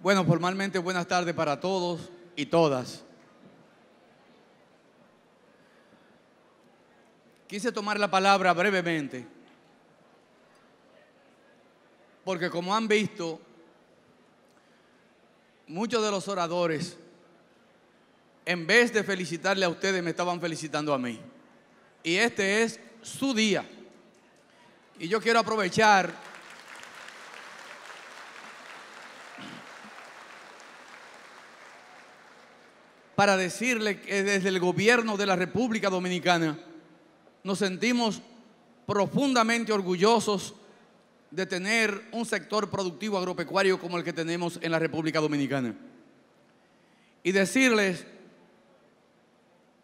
Bueno, formalmente buenas tardes para todos y todas. Quise tomar la palabra brevemente, porque como han visto, muchos de los oradores, en vez de felicitarle a ustedes, me estaban felicitando a mí. Y este es su día. Y yo quiero aprovechar para decirle que desde el gobierno de la República Dominicana nos sentimos profundamente orgullosos de tener un sector productivo agropecuario como el que tenemos en la República Dominicana. Y decirles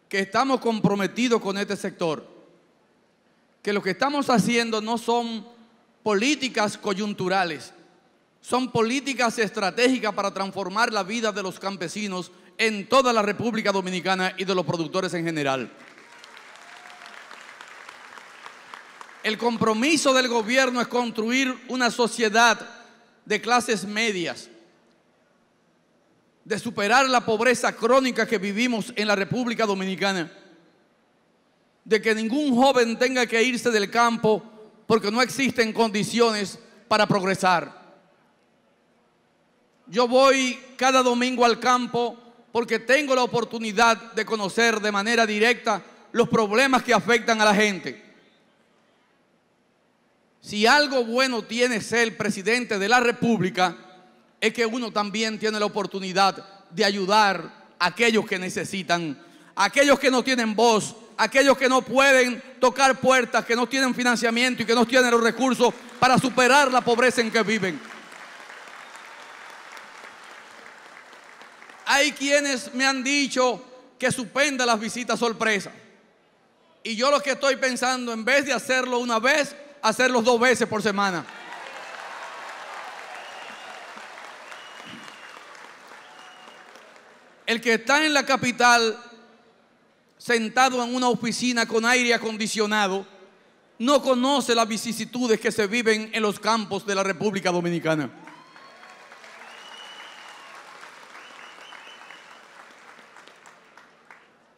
que estamos comprometidos con este sector, que lo que estamos haciendo no son políticas coyunturales, son políticas estratégicas para transformar la vida de los campesinos en toda la República Dominicana y de los productores en general. El compromiso del gobierno es construir una sociedad de clases medias, de superar la pobreza crónica que vivimos en la República Dominicana, de que ningún joven tenga que irse del campo porque no existen condiciones para progresar. Yo voy cada domingo al campo porque tengo la oportunidad de conocer de manera directa los problemas que afectan a la gente. Si algo bueno tiene ser presidente de la República, es que uno también tiene la oportunidad de ayudar a aquellos que necesitan, a aquellos que no tienen voz, a aquellos que no pueden tocar puertas, que no tienen financiamiento y que no tienen los recursos para superar la pobreza en que viven. Hay quienes me han dicho que suspenda las visitas sorpresa. Y yo lo que estoy pensando, en vez de hacerlo una vez, hacerlo dos veces por semana. El que está en la capital sentado en una oficina con aire acondicionado no conoce las vicisitudes que se viven en los campos de la República Dominicana.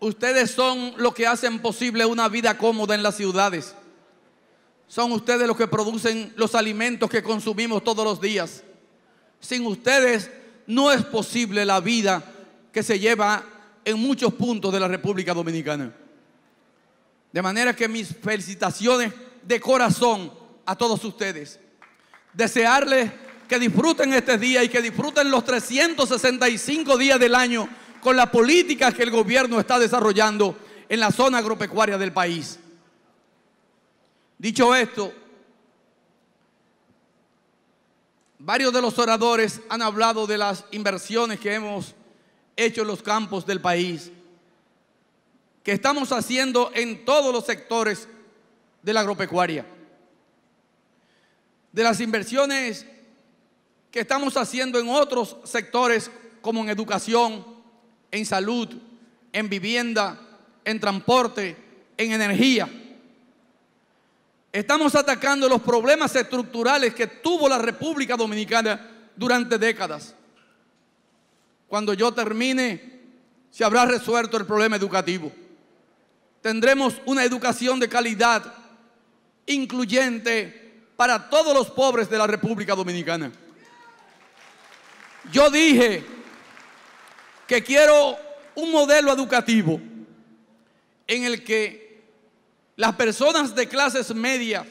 Ustedes son los que hacen posible una vida cómoda en las ciudades. Son ustedes los que producen los alimentos que consumimos todos los días. Sin ustedes no es posible la vida que se lleva en muchos puntos de la República Dominicana. De manera que mis felicitaciones de corazón a todos ustedes. Desearles que disfruten este día y que disfruten los 365 días del año con las políticas que el gobierno está desarrollando en la zona agropecuaria del país. Dicho esto, varios de los oradores han hablado de las inversiones que hemos hecho en los campos del país, que estamos haciendo en todos los sectores de la agropecuaria. De las inversiones que estamos haciendo en otros sectores como en educación, en salud, en vivienda, en transporte, en energía. Estamos atacando los problemas estructurales que tuvo la República Dominicana durante décadas. Cuando yo termine, se habrá resuelto el problema educativo. Tendremos una educación de calidad, incluyente, para todos los pobres de la República Dominicana. Yo dije que quiero un modelo educativo en el que las personas de clases medias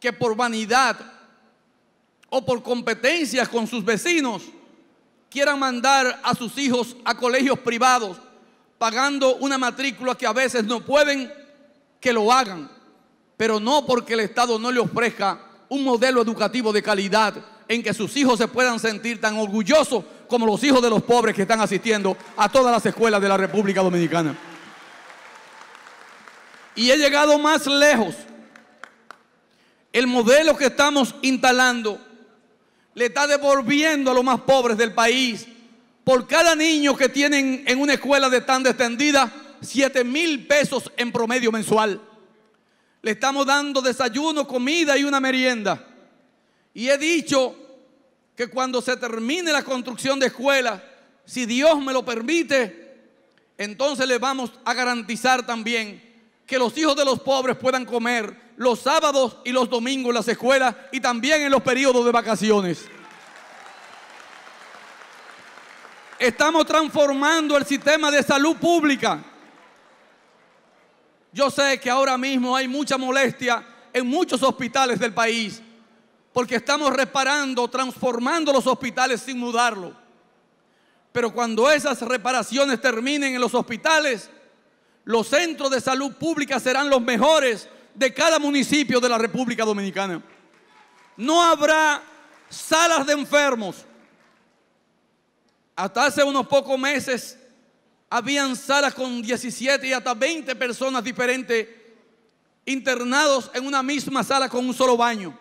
que por vanidad o por competencias con sus vecinos quieran mandar a sus hijos a colegios privados pagando una matrícula que a veces no pueden, que lo hagan, pero no porque el Estado no le ofrezca un modelo educativo de calidad en que sus hijos se puedan sentir tan orgullosos como los hijos de los pobres que están asistiendo a todas las escuelas de la República Dominicana. Y he llegado más lejos. El modelo que estamos instalando le está devolviendo a los más pobres del país. Por cada niño que tienen en una escuela de tan extendida, 7 mil pesos en promedio mensual. Le estamos dando desayuno, comida y una merienda. Y he dicho cuando se termine la construcción de escuelas, si Dios me lo permite, entonces le vamos a garantizar también que los hijos de los pobres puedan comer los sábados y los domingos en las escuelas y también en los periodos de vacaciones. Estamos transformando el sistema de salud pública. Yo sé que ahora mismo hay mucha molestia en muchos hospitales del país porque estamos reparando, transformando los hospitales sin mudarlo. Pero cuando esas reparaciones terminen en los hospitales, los centros de salud pública serán los mejores de cada municipio de la República Dominicana. No habrá salas de enfermos. Hasta hace unos pocos meses habían salas con 17 y hasta 20 personas diferentes internados en una misma sala con un solo baño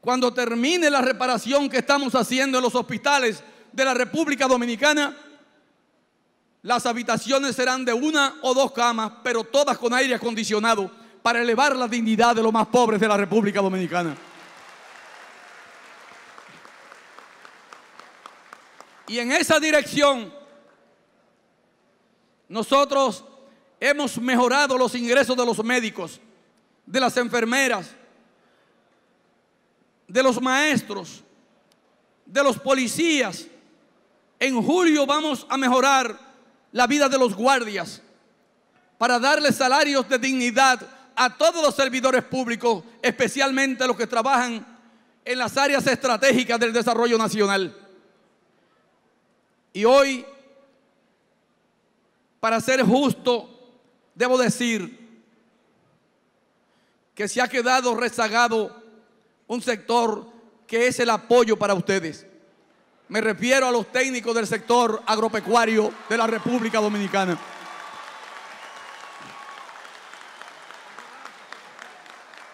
cuando termine la reparación que estamos haciendo en los hospitales de la República Dominicana, las habitaciones serán de una o dos camas, pero todas con aire acondicionado, para elevar la dignidad de los más pobres de la República Dominicana. Y en esa dirección, nosotros hemos mejorado los ingresos de los médicos, de las enfermeras, de los maestros, de los policías. En julio vamos a mejorar la vida de los guardias para darles salarios de dignidad a todos los servidores públicos, especialmente a los que trabajan en las áreas estratégicas del desarrollo nacional. Y hoy, para ser justo, debo decir que se ha quedado rezagado un sector que es el apoyo para ustedes. Me refiero a los técnicos del sector agropecuario de la República Dominicana.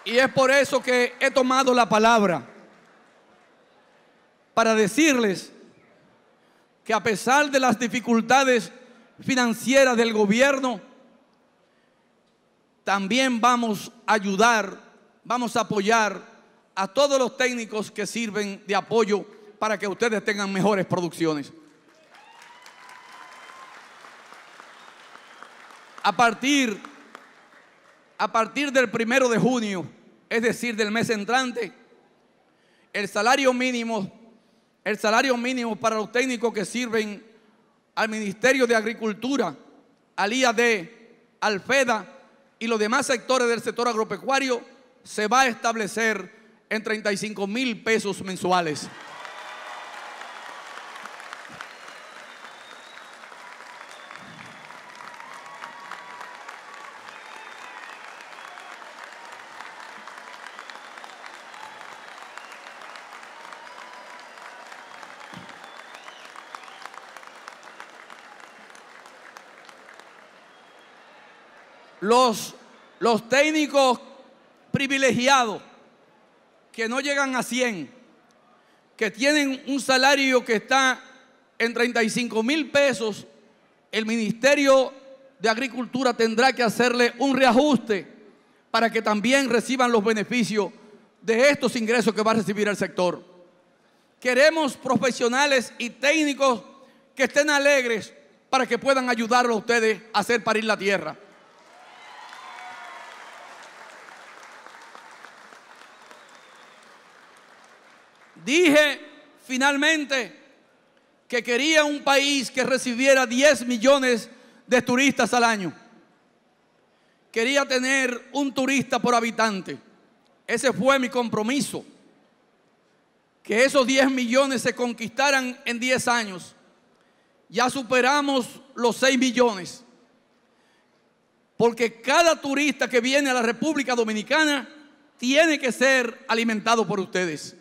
Y es por eso que he tomado la palabra para decirles que a pesar de las dificultades financieras del gobierno, también vamos a ayudar, vamos a apoyar a todos los técnicos que sirven de apoyo para que ustedes tengan mejores producciones. A partir, a partir del primero de junio, es decir, del mes entrante, el salario mínimo, el salario mínimo para los técnicos que sirven al Ministerio de Agricultura, al IAD, al FEDA y los demás sectores del sector agropecuario, se va a establecer en 35 mil pesos mensuales. Los, los técnicos privilegiados que no llegan a 100, que tienen un salario que está en 35 mil pesos, el Ministerio de Agricultura tendrá que hacerle un reajuste para que también reciban los beneficios de estos ingresos que va a recibir el sector. Queremos profesionales y técnicos que estén alegres para que puedan ayudarlos a ustedes a hacer parir la tierra. Dije finalmente que quería un país que recibiera 10 millones de turistas al año. Quería tener un turista por habitante. Ese fue mi compromiso. Que esos 10 millones se conquistaran en 10 años. Ya superamos los 6 millones. Porque cada turista que viene a la República Dominicana tiene que ser alimentado por ustedes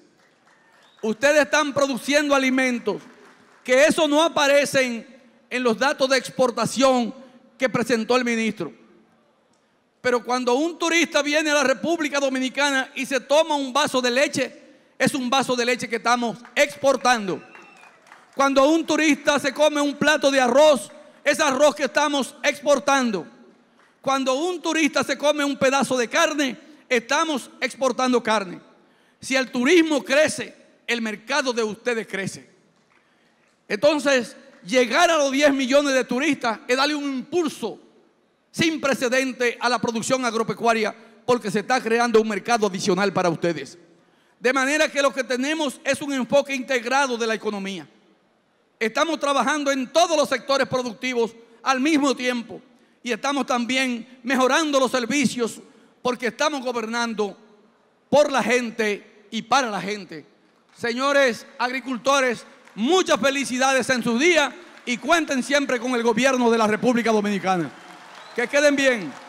ustedes están produciendo alimentos que eso no aparecen en los datos de exportación que presentó el ministro. Pero cuando un turista viene a la República Dominicana y se toma un vaso de leche, es un vaso de leche que estamos exportando. Cuando un turista se come un plato de arroz, es arroz que estamos exportando. Cuando un turista se come un pedazo de carne, estamos exportando carne. Si el turismo crece el mercado de ustedes crece. Entonces, llegar a los 10 millones de turistas es darle un impulso sin precedente a la producción agropecuaria porque se está creando un mercado adicional para ustedes. De manera que lo que tenemos es un enfoque integrado de la economía. Estamos trabajando en todos los sectores productivos al mismo tiempo y estamos también mejorando los servicios porque estamos gobernando por la gente y para la gente. Señores agricultores, muchas felicidades en su día y cuenten siempre con el gobierno de la República Dominicana. Que queden bien.